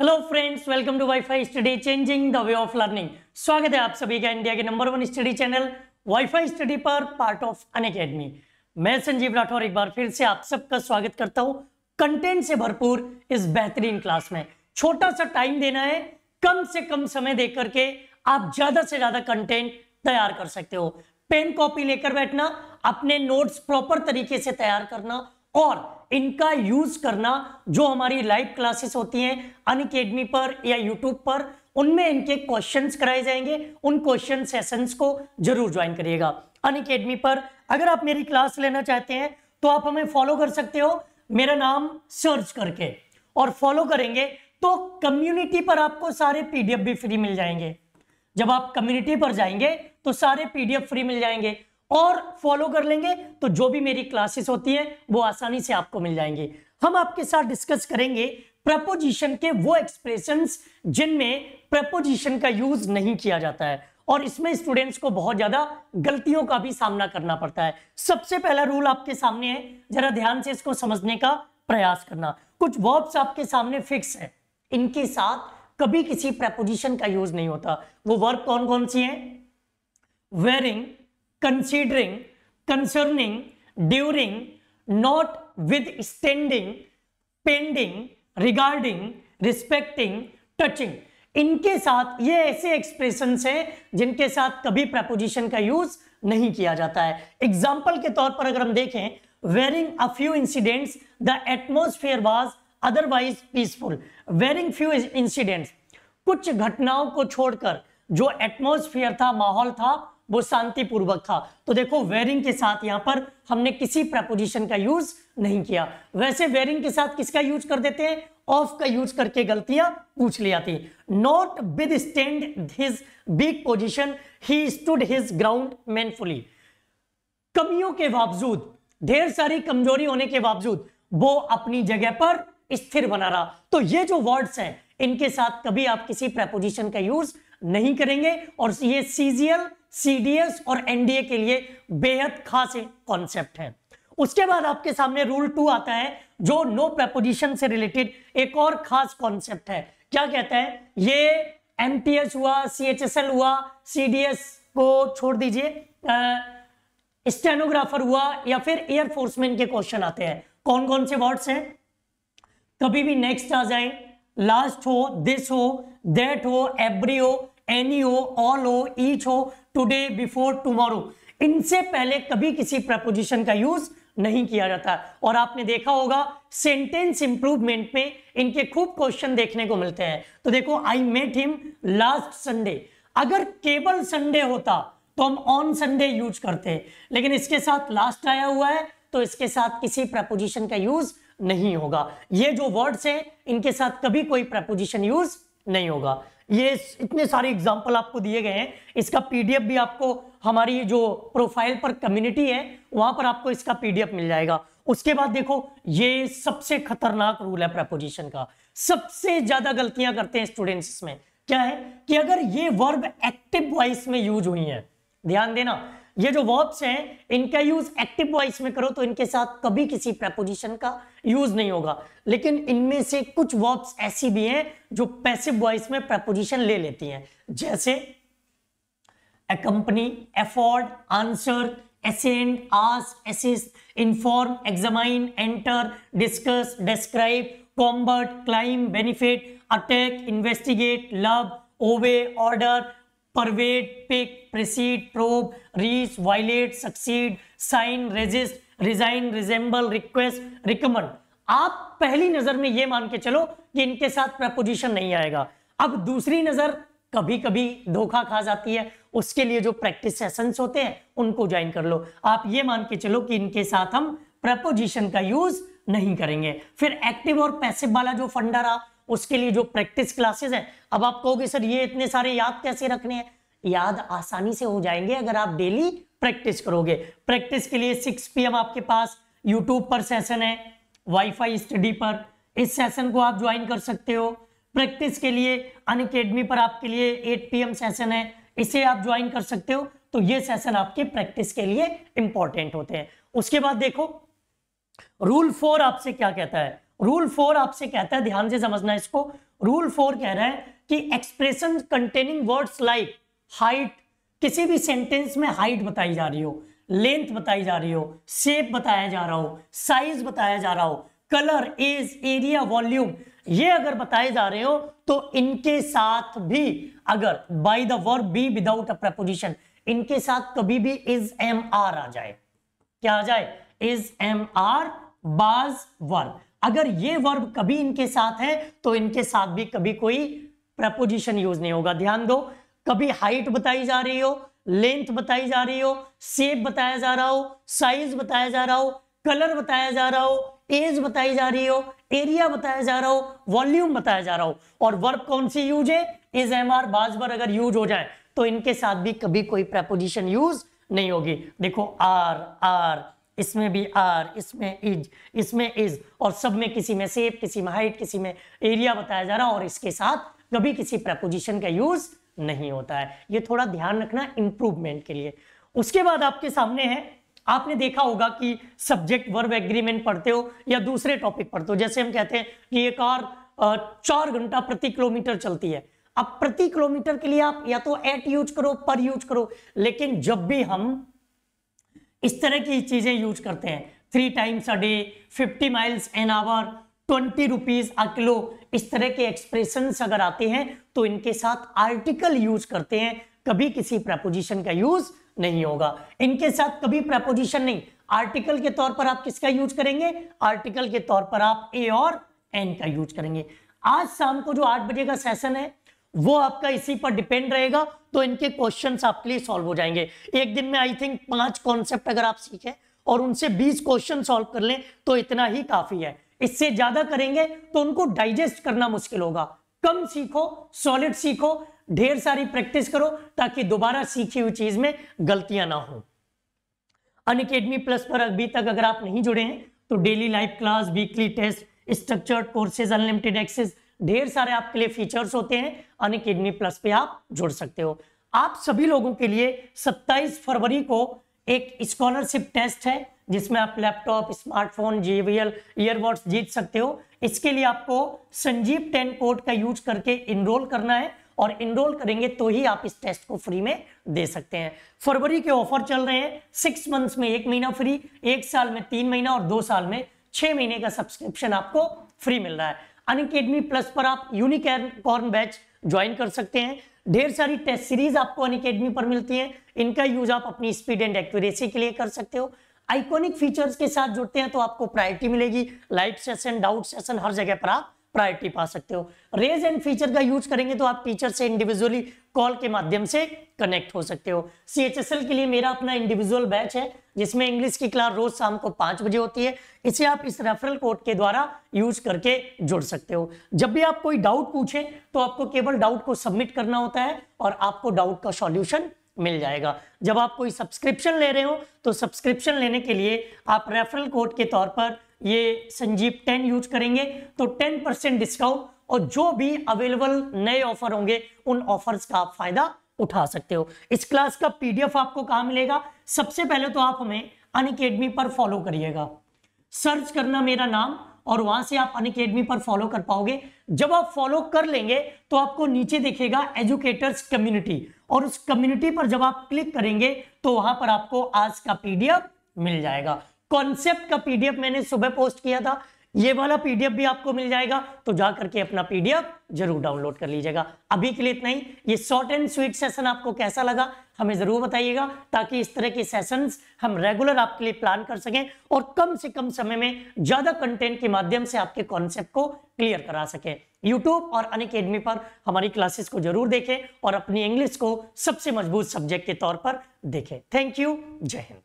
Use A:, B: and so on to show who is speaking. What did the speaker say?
A: hello friends welcome to WiFi study changing the way of learning स्वागत है आप सभी का इंडिया के number one study channel WiFi study पर पार्ट ऑफ अन अकेडमी मैं संजीव राठौर एक बार फिर से आप सबका स्वागत करता हूं कंटेंट से भरपूर इस बेहतरीन क्लास में छोटा सा टाइम देना है कम से कम समय दे करके आप ज्यादा से ज्यादा कंटेंट तैयार कर सकते हो पेन कॉपी लेकर बैठना अपने नोट्स प्रॉपर तरीके से तैयार करना और इनका यूज करना जो हमारी लाइव क्लासेस होती हैं अनकेडमी पर या यूट्यूब पर उनमें इनके क्वेश्चंस कराए जाएंगे उन क्वेश्चन सेशंस को जरूर ज्वाइन करिएगा अनकेडमी पर अगर आप मेरी क्लास लेना चाहते हैं तो आप हमें फॉलो कर सकते हो मेरा नाम सर्च करके और फॉलो करेंगे तो कम्युनिटी पर आपको सारे पीडीएफ भी फ्री मिल जाएंगे जब आप कम्युनिटी पर जाएंगे तो सारे पीडीएफ फ्री मिल जाएंगे और फॉलो कर लेंगे तो जो भी मेरी क्लासेस होती है वो आसानी से आपको मिल जाएंगी हम आपके साथ डिस्कस करेंगे प्रपोजिशन के वो एक्सप्रेशन जिनमें प्रपोजिशन का यूज नहीं किया जाता है और इसमें स्टूडेंट्स को बहुत ज्यादा गलतियों का भी सामना करना पड़ता है सबसे पहला रूल आपके सामने है जरा ध्यान से इसको समझने का प्रयास करना कुछ वर्ब्स आपके सामने फिक्स है इनके साथ कभी किसी प्रपोजिशन का यूज नहीं होता वो वर्ब कौन कौन सी है barring considering concerning during not withstanding pending regarding respecting touching इनके साथ ये ऐसे एक्सप्रेशन हैं जिनके साथ कभी प्रपोजिशन का यूज नहीं किया जाता है एग्जाम्पल के तौर पर अगर हम देखें barring a few incidents the atmosphere was otherwise peaceful barring few incidents कुछ घटनाओं को छोड़कर जो एटमोस्फेयर था माहौल था वो शांतिपूर्वक था तो देखो वेरिंग के साथ यहाँ पर हमने किसी प्रपोजिशन का यूज नहीं किया वैसे वेरिंग के साथ किसका यूज कर देते हैं ऑफ का यूज करके गलतियां पूछ ली जाती not with stand his big position ही स्टूड हिज ग्राउंड मैनफुली कमियों के बावजूद ढेर सारी कमजोरी होने के बावजूद वो अपनी जगह पर स्थिर बना रहा तो ये जो वर्ड्स हैं इनके साथ कभी आप किसी प्रपोजिशन का यूज नहीं करेंगे और ये सीजियल सीडीएस और एनडीए के लिए बेहद खास एक कॉन्सेप्ट है उसके बाद आपके सामने रूल टू आता है जो नो प्रपोजिशन से रिलेटेड एक और खास कॉन्सेप्ट है क्या कहता है ये एमटीएस हुआ सीएचएसएल हुआ सीडीएस को छोड़ दीजिए स्टेनोग्राफर हुआ या फिर एयरफोर्समैन के क्वेश्चन आते हैं कौन कौन से वर्ड्स हैं कभी भी नेक्स्ट आ जाए लास्ट हो दिस हो दैट हो एवरी हो एनी हो ऑल हो ईच हो टूडे बिफोर टूमोरो इनसे पहले कभी किसी प्रपोजिशन का यूज नहीं किया जाता और आपने देखा होगा सेंटेंस इंप्रूवमेंट में इनके खूब क्वेश्चन देखने को मिलते हैं तो देखो I met him last Sunday अगर केवल संडे होता तो हम ऑन संडे यूज करते लेकिन इसके साथ लास्ट आया हुआ है तो इसके साथ किसी प्रपोजिशन का यूज नहीं होगा ये जो वर्ड्स है इनके साथ कभी कोई प्रपोजिशन यूज नहीं होगा ये इतने सारे एग्जाम्पल आपको दिए गए हैं इसका पीडीएफ भी आपको हमारी जो प्रोफाइल पर कम्युनिटी है वहां पर आपको इसका पीडीएफ मिल जाएगा उसके बाद देखो ये सबसे खतरनाक रूल है प्रपोजिशन का सबसे ज्यादा गलतियां करते हैं स्टूडेंट्स इसमें क्या है कि अगर ये वर्ब एक्टिव वॉइस में यूज हुई है ध्यान देना ये जो वर्ब्स हैं इनका यूज एक्टिव वॉइस में करो तो इनके साथ कभी किसी प्रेपोजिशन का यूज नहीं होगा लेकिन इनमें से कुछ वर्ब्स ऐसी भी हैं जो पैसिव वॉइस में प्रेपोजिशन ले लेती हैं जैसे accompany afford answer ascend ask assist inform examine enter discuss describe combat claim benefit attack investigate love owe order pervade pick precede probe reach violate succeed sign resist resign resemble request recommend आप पहली नजर में यह मान के चलो कि इनके साथ प्रपोजिशन नहीं आएगा अब दूसरी नजर कभी कभी धोखा खा जाती है उसके लिए जो प्रैक्टिस सेशंस होते हैं उनको ज्वाइन कर लो आप ये मान के चलो कि इनके साथ हम प्रपोजिशन का यूज नहीं करेंगे फिर एक्टिव और पैसिव वाला जो फंडा रहा उसके लिए जो प्रैक्टिस क्लासेस है अब आप कहोगे सर ये इतने सारे याद कैसे रखने हैं याद आसानी से हो जाएंगे अगर आप डेली प्रैक्टिस करोगे प्रैक्टिस के लिए सिक्स पी आपके पास यूट्यूब पर सेशन है वाईफाई स्टडी पर इस सेशन को आप ज्वाइन कर सकते हो प्रैक्टिस के लिए अन पर आपके लिए 8 पीएम सेशन है इसे आप ज्वाइन कर सकते हो तो ये सेशन आपके प्रैक्टिस के लिए इंपॉर्टेंट होते हैं उसके बाद देखो रूल फोर आपसे क्या कहता है रूल फोर आपसे कहता है ध्यान से समझना इसको रूल फोर कह रहा है कि expression containing words like height किसी भी सेंटेंस में हाइट बताई जा रही हो लेंथ बताई जा रही हो शेप बताया जा रहा हो साइज बताया जा रहा हो कलर एज एरिया वॉल्यूम ये अगर बताए जा रहे हो तो इनके साथ भी अगर by the verb be without a preposition इनके साथ कभी भी इज एम आर आ जाए क्या आ जाए is am are was verb अगर ये वर्ब कभी इनके साथ है तो इनके साथ भी कभी कोई प्रपोजिशन यूज नहीं होगा ध्यान दो कभी हाइट बताई जा रही हो लेंथ बताई जा रही हो सेप बताया जा रहा हो साइज बताया जा रहा हो कलर बताया जा रहा हो एज बताई जा रही हो एरिया बताया जा रहा हो वॉल्यूम बताया जा रहा हो और वर्ब कौन सी यूज है इज एम आर बाज अगर यूज हो जाए तो इनके साथ भी कभी कोई प्रपोजिशन यूज नहीं होगी देखो आर आर इसमें भी आर इसमें इज इसमें इज और सब में किसी में सेप किसी में हाइट किसी में एरिया बताया जा रहा और इसके साथ कभी किसी प्रपोजिशन का यूज नहीं होता है ये थोड़ा ध्यान रखना इंप्रूवमेंट के लिए उसके बाद आपके सामने है आपने देखा होगा कि सब्जेक्ट वर्ब एग्रीमेंट पढ़ते हो या दूसरे टॉपिक पढ़ते हो जैसे हम कहते हैं कि ये कार चार घंटा प्रति किलोमीटर चलती है अब प्रति किलोमीटर के लिए आप या तो एट यूज करो पर यूज करो लेकिन जब भी हम इस तरह की चीज़ें यूज करते हैं three times a day fifty miles an hour twenty rupees a kilo इस तरह के एक्सप्रेशन अगर आते हैं तो इनके साथ आर्टिकल यूज करते हैं कभी किसी प्रपोजिशन का यूज नहीं होगा इनके साथ कभी प्रपोजिशन नहीं आर्टिकल के तौर पर आप किसका यूज करेंगे आर्टिकल के तौर पर आप ए और एन का यूज करेंगे आज शाम को जो आठ बजे का सेशन है वो आपका इसी पर डिपेंड रहेगा तो इनके क्वेश्चंस आपके लिए सॉल्व हो जाएंगे एक दिन में आई थिंक पांच कॉन्सेप्ट अगर आप सीखें और उनसे बीस क्वेश्चन सॉल्व कर लें तो इतना ही काफी है इससे ज्यादा करेंगे तो उनको डाइजेस्ट करना मुश्किल होगा कम सीखो सॉलिड सीखो ढेर सारी प्रैक्टिस करो ताकि दोबारा सीखी हुई चीज में गलतियां ना हो अनकेडमी प्लस पर अभी तक अगर आप नहीं जुड़े हैं तो daily live class weekly test structured courses unlimited access ढेर सारे आपके लिए फीचर्स होते हैं अन किडनी प्लस पे आप जुड़ सकते हो आप सभी लोगों के लिए 27 फरवरी को एक स्कॉलरशिप टेस्ट है जिसमें आप लैपटॉप स्मार्टफोन जेवीएल ईयरबड्स जीत सकते हो इसके लिए आपको संजीव टेन कोड का यूज करके इनरोल करना है और इनरोल करेंगे तो ही आप इस टेस्ट को फ्री में दे सकते हैं फरवरी के ऑफर चल रहे हैं सिक्स मंथ्स में एक महीना फ्री एक साल में तीन महीना और दो साल में छह महीने का सब्सक्रिप्शन आपको फ्री मिल रहा है अनकेडमी प्लस पर आप यूनिकॉर्न बैच ज्वाइन कर सकते हैं ढेर सारी टेस्ट सीरीज आपको अनकेडमी पर मिलती है इनका यूज आप अपनी स्पीड एंड एक्यूरेसी के लिए कर सकते हो आइकॉनिक फीचर्स के साथ जुड़ते हैं तो आपको प्रायोरिटी मिलेगी लाइव सेशन डाउट सेशन हर जगह पर आप प्रायोरिटी पा सकते हो रेज एंड फीचर का यूज करेंगे तो आप टीचर से इंडिविजुअली कॉल के माध्यम से कनेक्ट हो सकते हो सी के लिए मेरा अपना इंडिविजुअल बैच है जिसमें इंग्लिश की क्लास रोज शाम को पांच बजे होती है इसे आप इस रेफरल कोड के द्वारा यूज करके जुड़ सकते हो जब भी आप कोई डाउट पूछे तो आपको केवल डाउट को सबमिट करना होता है और आपको डाउट का सॉल्यूशन मिल जाएगा जब आप कोई सब्सक्रिप्शन ले रहे हो तो सब्सक्रिप्शन लेने के लिए आप रेफरल कोड के तौर पर ये संजीव टेन यूज करेंगे तो टेन परसेंट डिस्काउंट और जो भी अवेलेबल नए ऑफर होंगे उन ऑफर्स का आप फायदा उठा सकते हो इस क्लास का पीडीएफ आपको कहा मिलेगा सबसे पहले तो आप हमें अनकेडमी पर फॉलो करिएगा सर्च करना मेरा नाम और वहां से आप अनकेडमी पर फॉलो कर पाओगे जब आप फॉलो कर लेंगे तो आपको नीचे देखेगा एजुकेटर्स कम्युनिटी और उस कम्युनिटी पर जब आप क्लिक करेंगे तो वहां पर आपको आज का पीडीएफ मिल जाएगा कॉन्सेप्ट का पीडीएफ मैंने सुबह पोस्ट किया था ये वाला पीडीएफ भी आपको मिल जाएगा तो जा करके अपना पीडीएफ जरूर डाउनलोड कर लीजिएगा अभी के लिए इतना ही ये शॉर्ट एंड स्वीट सेशन आपको कैसा लगा हमें जरूर बताइएगा ताकि इस तरह के सेशंस हम रेगुलर आपके लिए प्लान कर सकें और कम से कम समय में ज्यादा कंटेंट के माध्यम से आपके कॉन्सेप्ट को क्लियर करा सके यूट्यूब और अन अकेडमी पर हमारी क्लासेस को जरूर देखें और अपनी इंग्लिश को सबसे मजबूत सब्जेक्ट के तौर पर देखें थैंक यू जय हिंद